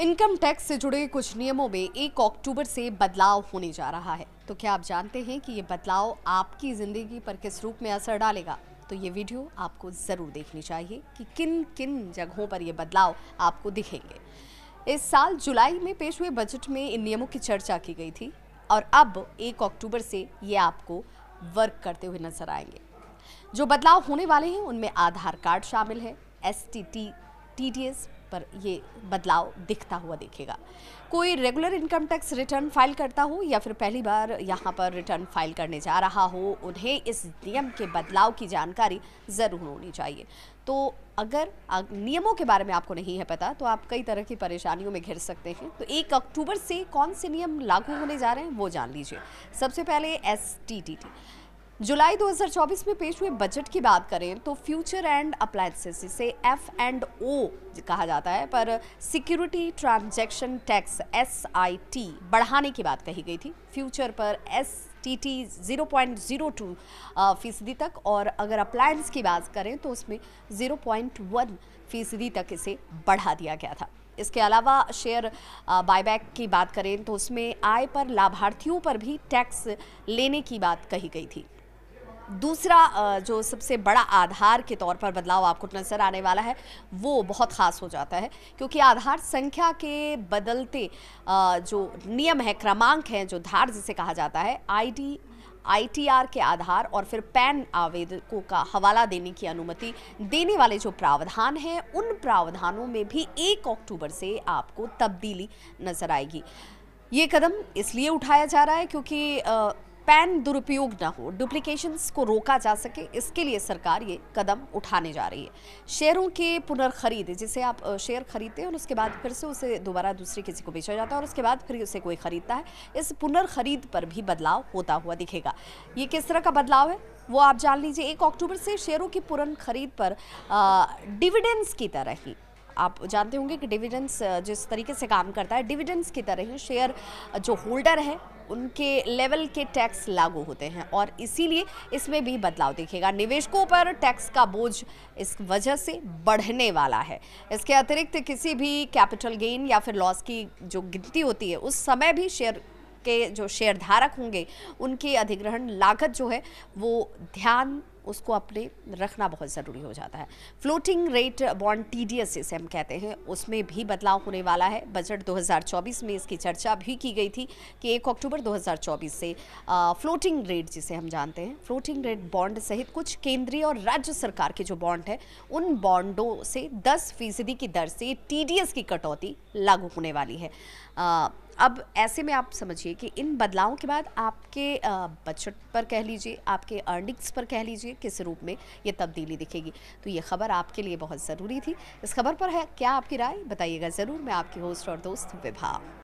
income tax से जुड़े कुछ नियमों में एक अक्टूबर से बदलाव होने जा रहा है तो क्या आप जानते हैं कि ये बदलाव आपकी ज़िंदगी पर किस रूप में असर डालेगा तो ये वीडियो आपको ज़रूर देखनी चाहिए कि किन किन जगहों पर ये बदलाव आपको दिखेंगे इस साल जुलाई में पेश हुए बजट में इन नियमों की चर्चा की गई थी और अब एक अक्टूबर से ये आपको वर्क करते हुए नजर आएंगे जो बदलाव होने वाले हैं उनमें आधार कार्ड शामिल है S T T T T S पर ये बदलाव दिखता हुआ दिखेगा कोई regular income tax return file करता हो या फिर पहली बार यहाँ पर रिटर्न फाइल करने जा रहा हो उन्हें इस नियम के बदलाव की जानकारी ज़रूर होनी चाहिए तो अगर नियमों के बारे में आपको नहीं है पता तो आप कई तरह की परेशानियों में घिर सकते हैं तो एक अक्टूबर से कौन से नियम लागू होने जा रहे हैं वो जान लीजिए सबसे पहले एस टी टी टी जुलाई 2024 में पेश हुए बजट की बात करें तो फ्यूचर एंड अप्लायंसेस इसे एफ एंड ओ कहा जाता है पर सिक्योरिटी ट्रांजैक्शन टैक्स एस बढ़ाने की बात कही गई थी फ्यूचर पर S T T zero point zero two फीसदी तक और अगर अप्लायंस की बात करें तो उसमें ज़ीरो पॉइंट वन फीसदी तक इसे बढ़ा दिया गया था इसके अलावा शेयर बायबैक की बात करें तो उसमें आय पर लाभार्थियों पर भी टैक्स लेने की बात कही गई थी दूसरा जो सबसे बड़ा आधार के तौर पर बदलाव आपको नज़र आने वाला है वो बहुत ख़ास हो जाता है क्योंकि आधार संख्या के बदलते जो नियम है क्रमांक है जो धार जिसे कहा जाता है आईडी आईटीआर के आधार और फिर पैन आवेदकों का हवाला देने की अनुमति देने वाले जो प्रावधान हैं उन प्रावधानों में भी एक अक्टूबर से आपको तब्दीली नजर आएगी ये कदम इसलिए उठाया जा रहा है क्योंकि आ, पैन दुरुपयोग न हो डुप्लीकेशन को रोका जा सके इसके लिए सरकार ये कदम उठाने जा रही है शेयरों के पुनर्खरीद जिसे आप शेयर खरीदते हैं और उसके बाद फिर से उसे दोबारा दूसरे किसी को बेचा जाता है और उसके बाद फिर उसे कोई खरीदता है इस पुनर्खरीद पर भी बदलाव होता हुआ दिखेगा ये किस तरह का बदलाव है वो आप जान लीजिए एक अक्टूबर से शेयरों की पुनर्खरीद पर डिविडेंस की तरह ही आप जानते होंगे कि डिविडेंस जिस तरीके से काम करता है डिविडेंस की तरह ही शेयर जो होल्डर है उनके लेवल के टैक्स लागू होते हैं और इसीलिए इसमें भी बदलाव दिखेगा निवेशकों पर टैक्स का बोझ इस वजह से बढ़ने वाला है इसके अतिरिक्त किसी भी कैपिटल गेन या फिर लॉस की जो गिनती होती है उस समय भी शेयर के जो शेयरधारक होंगे उनकी अधिग्रहण लागत जो है वो ध्यान उसको अपने रखना बहुत ज़रूरी हो जाता है फ्लोटिंग रेट बॉन्ड एस जिसे हम कहते हैं उसमें भी बदलाव होने वाला है बजट 2024 में इसकी चर्चा भी की गई थी कि एक अक्टूबर 2024 से फ्लोटिंग रेट जिसे हम जानते हैं फ्लोटिंग रेट बॉन्ड सहित कुछ केंद्रीय और राज्य सरकार के जो बॉन्ड है उन बॉन्डों से दस फीसदी की दर से टी की कटौती लागू होने वाली है आ, अब ऐसे में आप समझिए कि इन बदलावों के बाद आपके बजट पर कह लीजिए आपके अर्निंग्स पर कह लीजिए किस रूप में ये तब्दीली दिखेगी तो ये खबर आपके लिए बहुत ज़रूरी थी इस खबर पर है क्या आपकी राय बताइएगा ज़रूर मैं आपकी होस्ट और दोस्त विभा